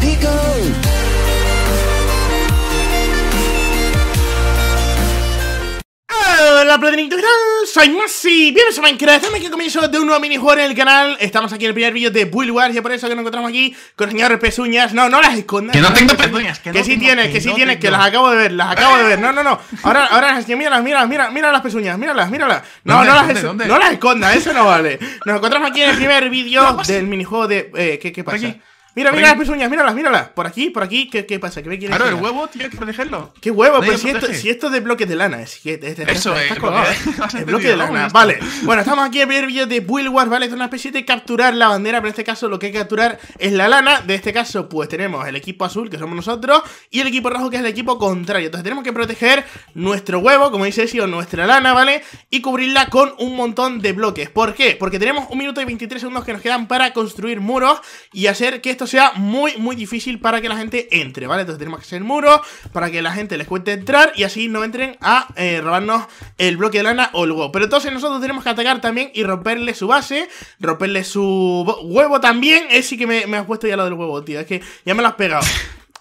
digo. Hola plenitud, soy Masi, bienvenidos a Minecraft, estamos aquí comienzo de un nuevo minijuego en el canal Estamos aquí en el primer vídeo de Build y por eso que nos encontramos aquí con el señor Pezuñas No, no las escondas Que no tengo pezuñas, que, no sí tienes, que, sí tienes, que las acabo de ver, las acabo de ver No, no, no, ahora, ahora las míralas, míralas, míralas, mira las pezuñas, míralas, míralas No, no las, escondas. no las escondas, eso no vale Nos encontramos aquí en el primer vídeo pues del minijuego de... Eh, ¿qué, pasa? Mira, mira las pezuñas, míralas, míralas. Por aquí, por aquí, ¿qué, pasa? ¿Qué me quieres Claro, el huevo tiene que protegerlo. ¿Qué huevo? si esto, si esto es de bloques de lana. Es Eso es. El bloque de lana. Vale. Bueno, estamos aquí el primer vídeo de Build Wars, ¿vale? Es una especie de capturar la bandera, pero en este caso lo que hay que capturar es la lana. De este caso, pues tenemos el equipo azul, que somos nosotros, y el equipo rojo, que es el equipo contrario. Entonces tenemos que proteger nuestro huevo, como dice Sio, nuestra lana, ¿vale? Y cubrirla con un montón de bloques. ¿Por qué? Porque tenemos un minuto y 23 segundos que nos quedan para construir muros y hacer que estos sea muy, muy difícil para que la gente entre, ¿vale? Entonces tenemos que hacer muros para que la gente les cuente entrar y así no entren a eh, robarnos el bloque de lana o el huevo. Pero entonces nosotros tenemos que atacar también y romperle su base, romperle su huevo también. Es sí que me, me has puesto ya lo del huevo, tío. Es que ya me lo has pegado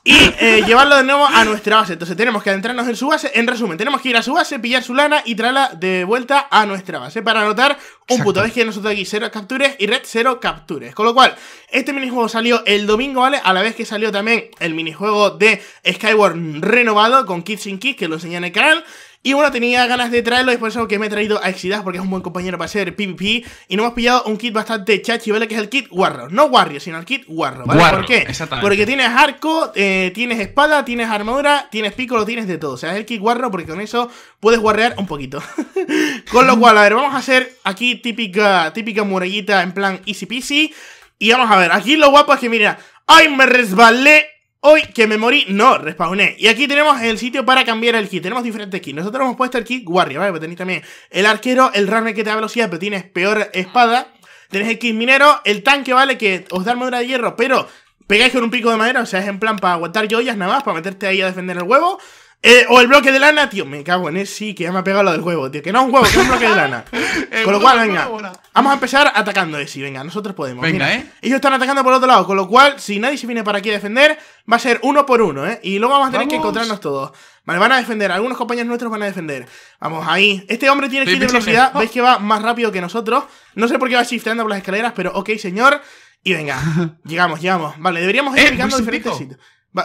y eh, llevarlo de nuevo a nuestra base. Entonces tenemos que adentrarnos en su base. En resumen, tenemos que ir a su base, pillar su lana y traerla de vuelta a nuestra base para anotar un puto. Es que nosotros aquí cero captures y Red cero captures. Con lo cual, este minijuego salió el domingo, ¿vale? A la vez que salió también el minijuego de Skyward renovado con Kids in Kids, que lo enseñé en el canal. Y bueno, tenía ganas de traerlo, es por eso que me he traído a Exidas, porque es un buen compañero para hacer PvP. Y no hemos pillado un kit bastante chachi, ¿vale? Que es el kit Warro. No Warrior, sino el kit Warro, ¿Por qué? Porque tienes arco, eh, tienes espada, tienes armadura, tienes pico, lo tienes de todo. O sea, es el kit Warro, porque con eso puedes guarrear un poquito. con lo cual, a ver, vamos a hacer aquí típica, típica murallita en plan easy peasy. Y vamos a ver, aquí lo guapo es que mira, ¡ay, me resbalé! Hoy que me morí, no, respawné. Y aquí tenemos el sitio para cambiar el kit. Tenemos diferentes kits. Nosotros hemos puesto el kit guardia, ¿vale? Pero tenéis también el arquero, el runner que te da velocidad, pero tienes peor espada. Tenéis el kit minero, el tanque, ¿vale? Que os da armadura de hierro, pero pegáis con un pico de madera. O sea, es en plan para aguantar joyas nada más, para meterte ahí a defender el huevo. Eh, o el bloque de lana, tío. Me cago en ese, sí, que ya me ha pegado lo del huevo, tío. Que no es un huevo, que es un bloque de lana. con lo cual, venga. Vamos a empezar atacando ese. Venga, nosotros podemos. Venga, eh. Ellos están atacando por otro lado. Con lo cual, si nadie se viene para aquí a defender, va a ser uno por uno, ¿eh? Y luego vamos a tener que encontrarnos todos. Vale, van a defender. Algunos compañeros nuestros van a defender. Vamos, ahí. Este hombre tiene que de velocidad. Oh. Veis que va más rápido que nosotros. No sé por qué va shifteando por las escaleras, pero ok, señor. Y venga, llegamos, llegamos. Vale, deberíamos ir picando eh, diferentes sitios.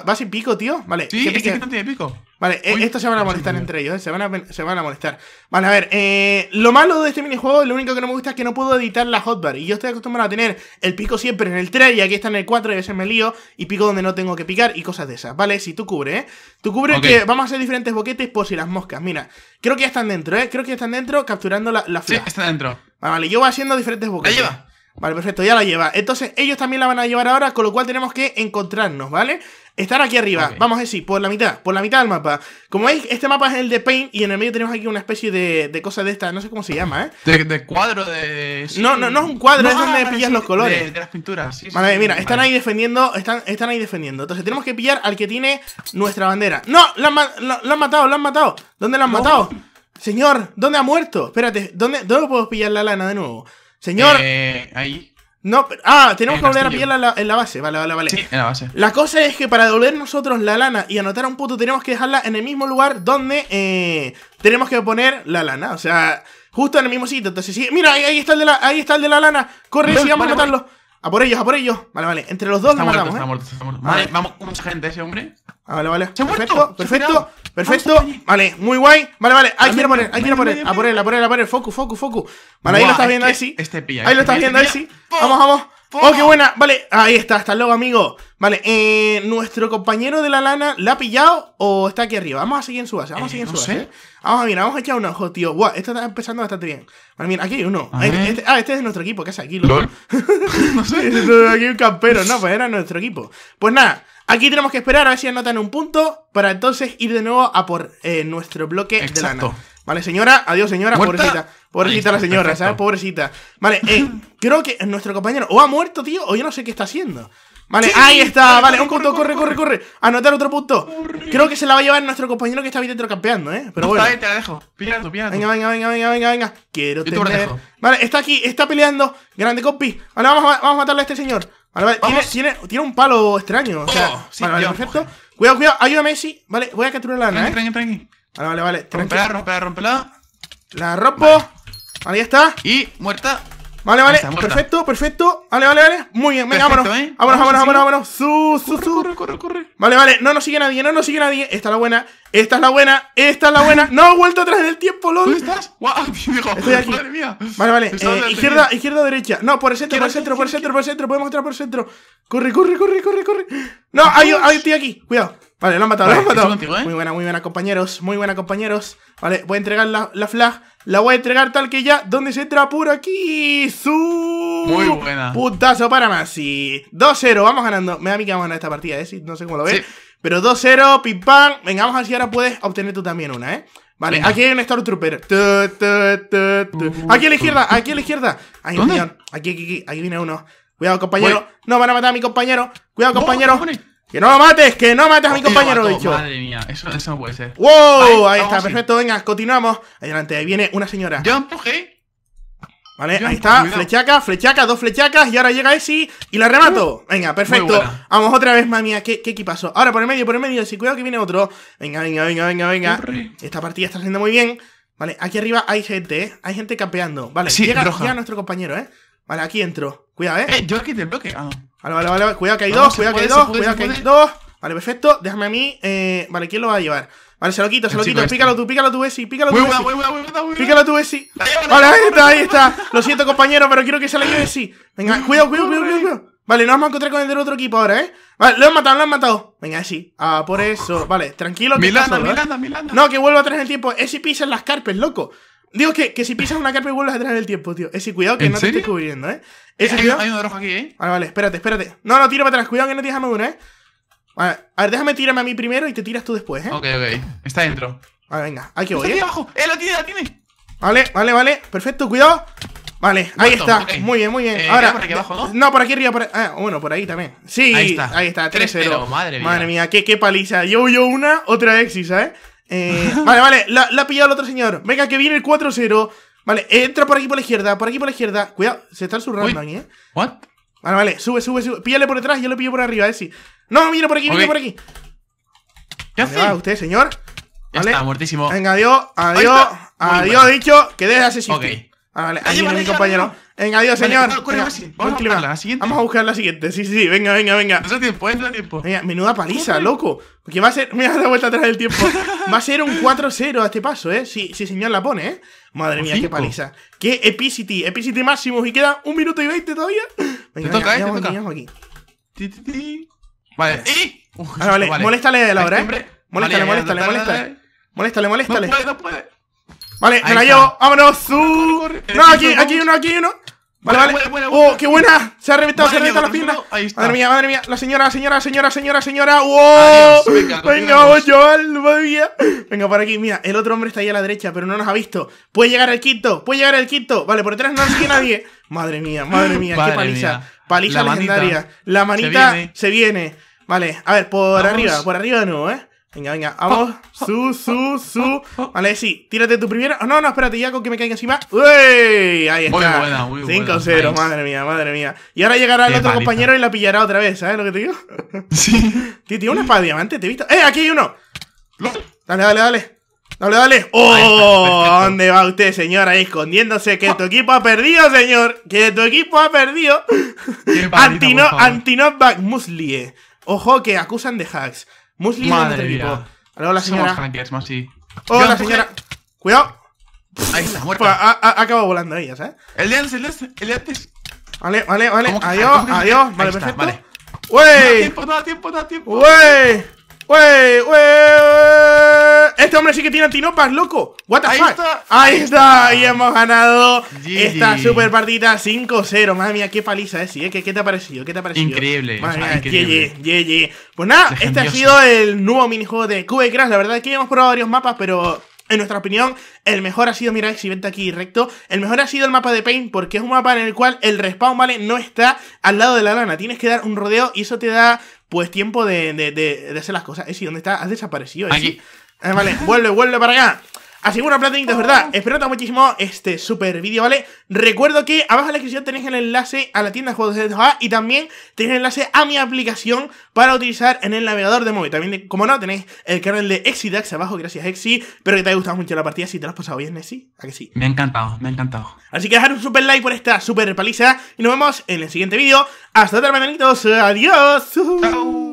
¿Vas sin pico, tío? Vale. Sí, tiene pico. Vale, e- estos se van a molestar entre ellos, ¿eh? se, van a, van a molestar. Vale, a ver, eh, lo malo de este minijuego, lo único que no me gusta es que no puedo editar la hotbar. Y yo estoy acostumbrado a tener el pico siempre en el 3 y aquí está en el 4 y a veces me lío y pico donde no tengo que picar y cosas de esas. Vale, si tú cubre, ¿eh? Tú cubre que vamos a hacer diferentes boquetes por si las moscas. Mira, creo que ya están dentro, ¿eh? Creo que ya están dentro capturando la, la flecha Sí, dentro. Vale, vale, yo voy haciendo diferentes boquetes. Vale, perfecto, ya la lleva. Entonces, ellos también la van a llevar ahora, con lo cual tenemos que encontrarnos, ¿vale? Estar aquí arriba, vamos vamos decir por la mitad, por la mitad del mapa. Como veis, este mapa es el de Paint y en el medio tenemos aquí una especie de, cosa de esta, no sé cómo se llama, ¿eh? De, cuadro, de... No, no, no es un cuadro, es donde ah, pillas los colores. De, las pinturas, Vale, mira, están ahí defendiendo, están, están ahí defendiendo. Entonces tenemos que pillar al que tiene nuestra bandera. ¡No! ¡Lo han, matado, lo han matado! ¿Dónde lo han matado? Señor, ¿dónde ha muerto? Espérate, ¿dónde, ¿dónde puedo pillar la lana de nuevo? Señor. Eh, ahí. No, ah, tenemos que volver a pillar en la base. Vale, vale, vale. Sí, en la base. La cosa es que para devolver nosotros la lana y anotar a un puto, tenemos que dejarla en el mismo lugar donde eh, tenemos que poner la lana. O sea, justo en el mismo sitio. Entonces, sí, mira, ahí, está, el de la, ahí está el de la lana. Corre, sigamos vamos a anotarlo a por ellos, a por ellos. Vale, vale. Entre los dos está muerto, está ¿eh? muerto, está muerto. Vale, vamos con mucha gente ese hombre. Ah, vale, vale. Se perfecto, muerto, perfecto, perfecto. Vale, muy guay. Vale, vale. Ahí quiero poner, ahí quiero poner. A por él, a por él, a por él. Focus, focus, focus. Vale, ahí lo estás viendo, sí Este pilla. Ahí lo este estás viendo, este sí Vamos, vamos. ¡Oh, qué buena! Vale, ahí está, hasta luego, amigo. Vale, eh, ¿nuestro compañero de la lana la ha pillado o está aquí arriba? Vamos a seguir en su base, vamos a seguir en eh, su base. Vamos a mirar, vamos a echar un ojo, tío. Guau, esto está empezando bastante bien. Vale, mira, aquí hay uno. Este, ah, este es de nuestro equipo, ¿qué es aquí, loco? no sé. Este aquí un campero, no, pues era nuestro equipo. Pues nada, aquí tenemos que esperar a ver si anotan un punto para entonces ir de nuevo a por eh, nuestro bloque de lana. Vale, señora, adiós, señora, pobrecita. Pobrecita la señora, ¿sabes? Pobrecita. Vale, eh, creo que nuestro compañero o ha muerto, tío, o yo no sé qué está haciendo. Vale, ahí está, vale, un punto, corre, corre, corre, Anotar otro punto. Creo que se la va a llevar nuestro compañero que está ahí dentro campeando, ¿eh? Pero bueno. Está te la dejo. Pilla tú, Venga, venga, venga, venga, venga, venga. Quiero tener. Te vale, está aquí, está peleando. Grande copy ahora vamos a, vamos a matarle a este señor. Vale, vale, tiene, tiene, tiene, un palo extraño. O sea, oh, vale, vale, perfecto. Cuidado, cuidado, ayúdame, Messi. Vale, voy a capturar la lana, ¿eh? Tranqui, Vale, vale, vale. Rompela, rompela, rompela. La rompo. Ahí está. Y muerta. Vale, vale, perfecto, perfecto. Vale, vale, vale. Muy bien, venga, vámonos. ¿eh? vámonos. Vámonos, vámonos, Su, su, su. Corre, corre, corre. Vale, vale, no nos sigue nadie, no nos sigue nadie. Esta es la buena, esta es la buena, esta es la buena. No he vuelto atrás del tiempo, LOL. ¿Dónde estás? Estoy aquí. Madre mía. Vale, vale. Eh, izquierda, izquierda, derecha. No, por el centro, por el centro, por el centro, por el centro. Podemos entrar por el centro. Corre, corre, corre, corre, corre. No, hay, hay aquí. Cuidado. Vale, lo han matado, lo han matado. ¿eh? Muy buena, muy buena, compañeros. Muy buena, compañeros. Vale, voy a entregar la, la flag. La voy a entregar tal que ya. ¿Dónde se entra por aquí? ¡Zu! Muy buena. Putazo para Masi. 2-0, vamos ganando. Me da a mí que vamos a ganar esta partida, ¿eh? No sé cómo lo ves. Pero 2-0, pim pam. Venga, vamos a ver si ahora puedes obtener tú también una, ¿eh? Vale, aquí hay un Trooper. Uh. Aquí a la izquierda, aquí a la izquierda. Aquí, aquí, aquí, viene uno. Cuidado, compañero. No, van a matar a mi compañero. Cuidado, compañero. ¡Que no lo mates! ¡Que no mates a mi compañero! De dicho. Madre mía, eso, no puede ser. ¡Wow! Ahí, está, perfecto, venga, continuamos. Adelante, ahí viene una señora. Yo empujé. Vale, ahí está, flechaca, flechaca, dos flechacas y ahora llega Esi y la remato. Venga, perfecto. Vamos otra vez, mamía. ¿Qué, qué equipazo. Ahora por el medio, por el medio, si cuidado que viene otro. Venga, venga, venga, venga, venga. Esta partida está haciendo muy bien. Vale, aquí arriba hay gente, ¿eh? Hay gente campeando. Vale, llega, llega nuestro compañero, ¿eh? Vale, aquí entro. Cuidado, eh. eh yo aquí el bloque. Ah, Vale, vale, vale. Cuidado que hay dos, cuidado que hay dos, cuidado que hay dos. Vale, perfecto. Déjame a mí. Eh, vale, ¿quién lo va a llevar? Vale, se lo quito, se lo quito. Este. Pícalo tú, pícalo tú, esi pícalo tú. Pícalo tú, esi Vale, ahí está, ahí está. Lo siento, compañero, pero quiero que se lo yo si Venga, cuidado, cuidado, cuidado, cuidado. Vale, no vamos a encontrar con el del otro equipo ahora, ¿eh? Vale, lo han matado, lo han matado. Venga, Esi. Ah, por eso. Vale, tranquilo. Que Milanda, Milanda, No, que vuelva atrás en el tiempo. Esi pisa en las carpes, loco. Digo que, que si pisas una carpa y vuelves atrás en el tiempo, tío. Ese eh, cuidado que no te estoy cubriendo, ¿eh? Ese hay, cuidado... hay un rojo aquí, ¿eh? Vale, ah, vale, espérate, espérate. No, no, tira para atrás. Cuidado que no te tienes armadura, ¿eh? Vale, a ver, déjame tirarme a mí primero y te tiras tú después, ¿eh? Ok, ok. Está dentro. Vale, ah, venga. Aquí voy, ¿eh? abajo. ¡Eh, lo tiene, lo tiene! Vale, vale, vale. Perfecto, cuidado. Vale, ahí está. Muy bien, muy bien. Eh, Ahora, por aquí abajo, ¿no? ¿no? por aquí arriba. Por... Ah, bueno, por ahí también. Sí, ahí está. Ahí está, 3-0. Madre mía. qué, qué paliza. Yo, yo una, otra exis, ¿eh? Eh, vale, vale, la, ha pillado el otro señor. Venga, que viene el 4-0. Vale, entra por aquí por la izquierda, por aquí por la izquierda. Cuidado, se está surrando aquí, ¿eh? ¿What? Vale, vale, sube, sube, sube. Píllale por detrás, yo lo pillo por arriba, eh, sí. No, mira por aquí, mira por aquí. ¿Qué hace? Va usted, señor? vale. está, muertísimo. Venga, adiós, adiós, adiós, dicho, que deje de asesino. Ok. Vale, vale, viene mi compañero. Venga, adiós, señor. vamos, a buscar la siguiente. Vamos a buscar la siguiente. Sí, sí, venga, venga, venga. Eso tiempo, eso tiempo. Venga, menuda paliza, loco. Porque va a ser. Mira, la vuelta atrás del tiempo. va a ser un 4-0 a este paso, ¿eh? Sí, señor la pone, ¿eh? Madre mía, qué paliza. Qué epicity, epicity máximo. Y queda un minuto y veinte todavía. Venga, te toca, eh, te toca. Vale. ¡Eh! vale. vale, moléstale la hora, ¿eh? Moléstale, moléstale, moléstale. Moléstale, moléstale. Vale, me la llevo. ¡Vámonos! No, aquí, aquí uno, aquí uno. Vale, vale. ¡Oh, qué buena! Se ha reventado, se ha reventado la pierna. Madre mía, madre mía. La señora, señora, señora, señora, señora. ¡Wow! venga, ¡Oh! vamos, chaval. Madre mía. Venga, por aquí. Mira, el otro hombre está ahí a la derecha, pero no nos ha visto. Puede llegar el quinto, puede llegar el quinto. Vale, por detrás no sigue nadie. Madre mía, madre mía, qué paliza. Paliza legendaria. La manita se viene. Vale, a ver, por arriba, por arriba no, ¿eh? Venga, venga, vamos. Oh, oh, su, oh, su, su. Vale, sí, tírate tu primera. no, no, espérate, ya con que me caiga encima. ¡Uy! Ahí está. Muy buena, muy 5-0, madre mía, madre mía. Y ahora llegará el otro compañero y la pillará otra vez, ¿sabes lo que te digo? Sí. Tío, tiene una espada de diamante, te he visto. ¡Eh, aquí hay uno! Dale, dale, dale. Dale, dale. ¡Oh! ¿Dónde va usted, señor? Ahí escondiéndose. Que tu equipo ha perdido, señor. Que tu equipo ha perdido. Antino, Muslie. Ojo que acusan de hacks. Madre mía. Hola, señora. más sí. Hola, eh, señora. Cuidado. Ahí está, muerta. Pues, ha, acabado volando ellas, ¿eh? El de antes, el Vale, vale, vale. Adiós, adiós. Vale, perfecto. Vale. ¡Wey! No da tiempo, no da tiempo, no da tiempo este hombre sí que tiene antinopas, loco. What the Ahí fuck? Está. Ahí está. Y ah. hemos ganado esta super partida 5-0. Madre mía, qué paliza es, ¿eh? eh ¿Qué, te ha parecido? ¿Qué te Increíble. Pues nada, este ha sido el nuevo minijuego de Cube Crash. La verdad es que hemos probado varios mapas, pero en nuestra opinión, el mejor ha sido, mira, si vente aquí recto, el mejor ha sido el mapa de Pain porque es un mapa en el cual el respawn, ¿vale? No está al lado de la lana, tienes que dar un rodeo y eso te da, pues, tiempo de, hacer las cosas. Eh, sí? ¿dónde está? Has desaparecido, eh, eh, vale, vuelve, vuelve para acá. Así que una plata, de verdad, oh. espero que muchísimo este super vídeo, ¿vale? Recuerdo que abajo en la descripción tenéis el enlace a la tienda de juegos de DJA y también tenéis el enlace a mi aplicación para utilizar en el navegador de móvil. También, como no, tenéis el canal de Exidax abajo, gracias Exi. Espero que te haya gustado mucho la partida, si te lo has pasado bien, sí ¿A que sí? Me ha encantado, me ha encantado. Así que dejar un super like por esta super paliza y nos vemos en el siguiente vídeo. Hasta otra, Adiós. Chao.